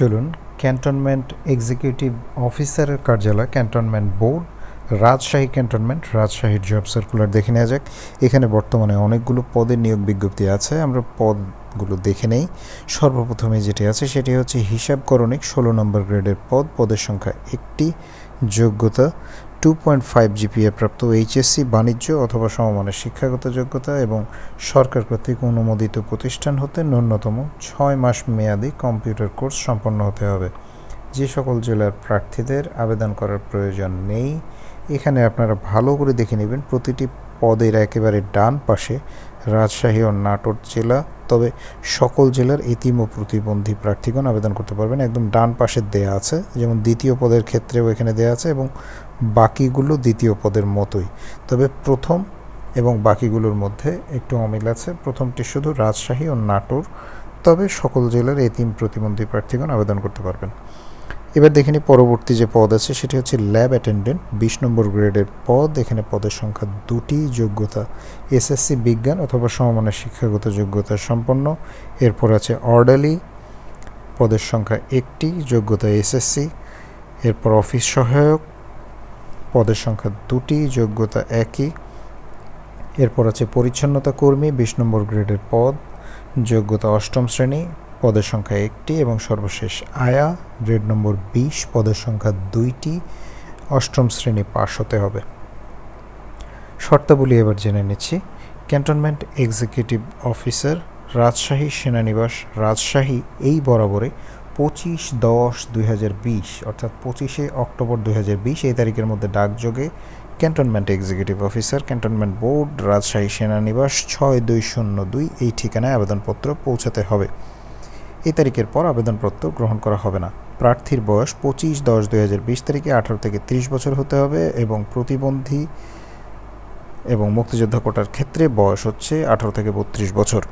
চলুন cantonment executive অফিসারের কার্যালয় ক্যান্টনমেন্ট বোর্ড রাজশাহী ক্যান্টনমেন্ট রাজশাহীর জব সার্কুলার দেখে নেওয়া যাক এখানে বর্তমানে অনেকগুলো পদের নিয়োগ বিজ্ঞপ্তি আছে আমরা পদগুলো দেখে নেই সর্বপ্রথমে যেটি আছে সেটি হচ্ছে হিসাবকরণিক ষোলো নম্বর গ্রেডের পদ পদের সংখ্যা একটি যোগ্যতা টু পয়েন্ট ফাইভ জিপিএ প্রাপ্ত এইচএসসি বাণিজ্য অথবা সমমানের শিক্ষাগত যোগ্যতা এবং সরকার কর্তৃক অনুমোদিত প্রতিষ্ঠান হতে ন্যূনতম ছয় মাস মেয়াদি কম্পিউটার কোর্স সম্পন্ন হতে হবে যে সকল জেলার প্রার্থীদের আবেদন করার প্রয়োজন নেই এখানে আপনারা ভালো করে দেখে নেবেন প্রতিটি পদের একেবারে ডান পাশে রাজশাহী ও নাটোর জেলা তবে সকল জেলার এতিম ও প্রতিবন্ধী প্রার্থীগণ আবেদন করতে পারবেন একদম ডান পাশে দেয়া আছে যেমন দ্বিতীয় পদের ক্ষেত্রেও এখানে দেয়া আছে এবং বাকিগুলো দ্বিতীয় পদের মতোই তবে প্রথম এবং বাকিগুলোর মধ্যে একটু অমিল আছে প্রথমটি শুধু রাজশাহী ও নাটোর তবে সকল জেলার এতিম প্রতিবন্ধী প্রার্থীগণ আবেদন করতে পারবেন এবার দেখে পরবর্তী যে পদ আছে সেটি হচ্ছে ল্যাব অ্যাটেন্ডেন্ট বিশ নম্বর গ্রেডের পদ এখানে পদের সংখ্যা দুটি যোগ্যতা এসএসসি বিজ্ঞান অথবা সমমানের শিক্ষাগত যোগ্যতা সম্পন্ন এরপর আছে অর্ডালি পদের সংখ্যা একটি যোগ্যতা এসএসসি এরপর অফিস সহায়ক পদের সংখ্যা দুটি যোগ্যতা একই এরপর আছে পরিচ্ছন্নতা কর্মী বিশ নম্বর গ্রেডের পদ যোগ্যতা অষ্টম শ্রেণী পদের সংখ্যা একটি এবং সর্বশেষ আয়া গ্রেড নম্বর বিশ পদের সংখ্যা দুইটি অষ্টম শ্রেণী পাশ হতে হবে শর্তাবলী এবার জেনে নিচ্ছি ক্যান্টনমেন্ট এক্সিকিউটিভ অফিসার রাজশাহী সেনানিবাস রাজশাহী এই বরাবরে পঁচিশ দশ দুই অর্থাৎ পঁচিশে অক্টোবর দুই এই তারিখের মধ্যে ডাকযোগে cantonment executive officer cantonment board Rajshahi সেনানিবাস ছয় দুই শূন্য দুই এই ঠিকানায় আবেদনপত্র পৌঁছাতে হবে এই তারিখের পর আবেদনপত্র গ্রহণ করা হবে না প্রার্থীর বয়স পঁচিশ দশ দুই তারিখে আঠারো থেকে ৩০ বছর হতে হবে এবং প্রতিবন্ধী এবং মুক্তিযোদ্ধা কোটার ক্ষেত্রে বয়স হচ্ছে আঠারো থেকে বত্রিশ বছর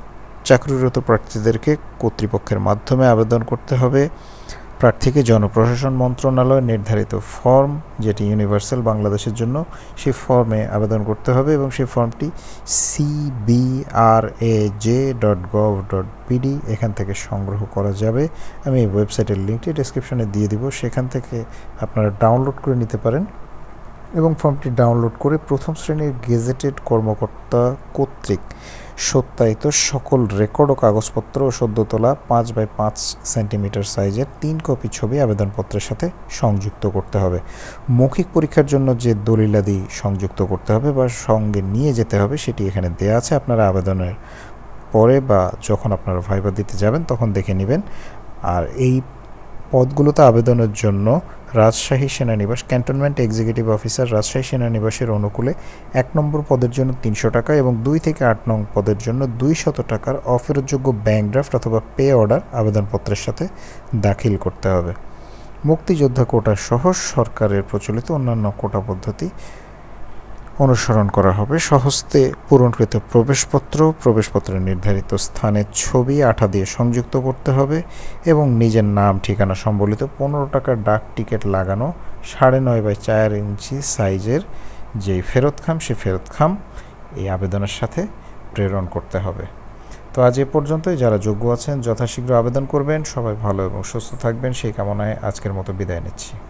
চাকরিরত প্রার্থীদেরকে কর্তৃপক্ষের মাধ্যমে আবেদন করতে হবে প্রার্থীকে জনপ্রশাসন মন্ত্রণালয় নির্ধারিত ফর্ম যেটি ইউনিভার্সাল বাংলাদেশের জন্য সেই ফর্মে আবেদন করতে হবে এবং সেই ফর্মটি CBRA J dot gov dot BD এখান থেকে সংগ্রহ করা যাবে আমি এই ওয়েবসাইটের লিঙ্কটি ডেসক্রিপশনে দিয়ে দিব সেখান থেকে আপনারা ডাউনলোড করে নিতে পারেন এবং ফর্মটি ডাউনলোড করে প্রথম শ্রেণীর গেজেটেড কর্মকর্তা কর্তৃক সত্যায়িত সকল রেকর্ড ও কাগজপত্র ও সদ্য তোলা পাঁচ বাই পাঁচ সেন্টিমিটার সাইজের তিন কপি ছবি আবেদনপত্রের সাথে সংযুক্ত করতে হবে মৌখিক পরীক্ষার জন্য যে দলিলাদি সংযুক্ত করতে হবে বা সঙ্গে নিয়ে যেতে হবে সেটি এখানে দেয়া আছে আপনারা আবেদনের পরে বা যখন আপনারা ভাইবার দিতে যাবেন তখন দেখে নেবেন আর এই পদগুলোতে আবেদনের জন্য রাজশাহী সেনানিবাস ক্যান্টনমেন্ট এক্সিকিউটিভ অফিসার রাজশাহী সেনানিবাসের অনুকূলে এক নম্বর পদের জন্য তিনশো টাকা এবং দুই থেকে আট নং পদের জন্য দুই শত টাকার অফেরযোগ্য ব্যাংক ড্রাফট অথবা পে অর্ডার আবেদনপত্রের সাথে দাখিল করতে হবে মুক্তিযোদ্ধা কোটা সহ সরকারের প্রচলিত অন্যান্য কোটা পদ্ধতি অনুসরণ করা হবে স্বহস্তে পূরণকৃত প্রবেশপত্র প্রবেশপত্রের নির্ধারিত স্থানের ছবি আঠা দিয়ে সংযুক্ত করতে হবে এবং নিজের নাম ঠিকানা সম্বলিত পনেরো টাকার ডাক টিকিট লাগানো সাড়ে নয় বাই চার ইঞ্চি সাইজের যেই ফেরত খাম সে ফেরত খাম এই আবেদনের সাথে প্রেরণ করতে হবে তো আজ এ পর্যন্তই যারা যোগ্য আছেন যথাশীঘ্র আবেদন করবেন সবাই ভালো এবং সুস্থ থাকবেন সেই কামনায় আজকের মতো বিদায় নিচ্ছি